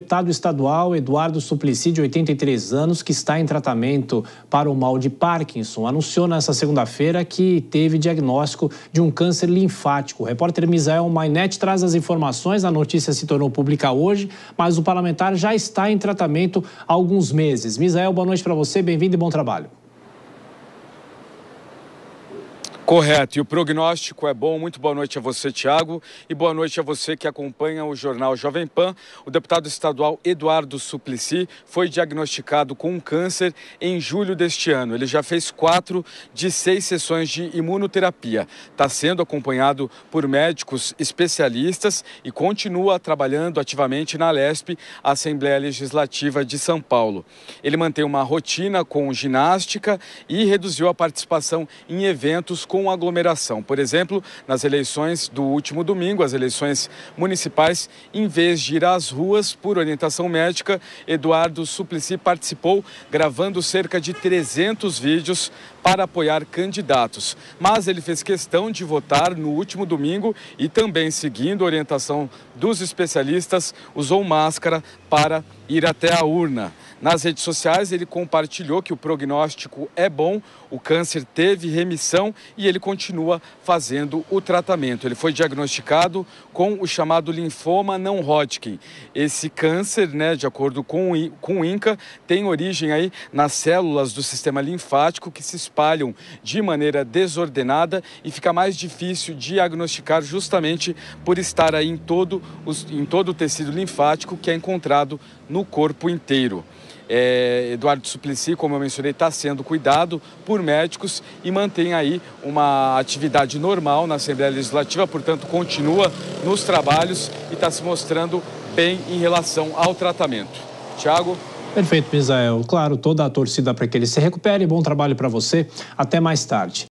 Deputado estadual Eduardo Suplicy, de 83 anos, que está em tratamento para o mal de Parkinson, anunciou nesta segunda-feira que teve diagnóstico de um câncer linfático. O repórter Misael Mainet traz as informações. A notícia se tornou pública hoje, mas o parlamentar já está em tratamento há alguns meses. Misael, boa noite para você, bem-vindo e bom trabalho. Correto, e o prognóstico é bom. Muito boa noite a você, Tiago, e boa noite a você que acompanha o jornal Jovem Pan. O deputado estadual Eduardo Suplicy foi diagnosticado com um câncer em julho deste ano. Ele já fez quatro de seis sessões de imunoterapia. Está sendo acompanhado por médicos especialistas e continua trabalhando ativamente na LESP, Assembleia Legislativa de São Paulo. Ele mantém uma rotina com ginástica e reduziu a participação em eventos com com aglomeração. Por exemplo, nas eleições do último domingo, as eleições municipais, em vez de ir às ruas por orientação médica, Eduardo Suplicy participou gravando cerca de 300 vídeos para apoiar candidatos. Mas ele fez questão de votar no último domingo e também seguindo a orientação dos especialistas, usou máscara para ir até a urna. Nas redes sociais, ele compartilhou que o prognóstico é bom, o câncer teve remissão e ele continua fazendo o tratamento. Ele foi diagnosticado com o chamado linfoma não Hodgkin. Esse câncer, né, de acordo com o, com o INCA, tem origem aí nas células do sistema linfático que se espalham de maneira desordenada e fica mais difícil diagnosticar justamente por estar aí em todo, os, em todo o tecido linfático que é encontrado no corpo inteiro. É, Eduardo Suplicy, como eu mencionei, está sendo cuidado por médicos e mantém aí uma atividade normal na Assembleia Legislativa, portanto, continua nos trabalhos e está se mostrando bem em relação ao tratamento. Tiago? Perfeito, Misael. Claro, toda a torcida para que ele se recupere. Bom trabalho para você. Até mais tarde.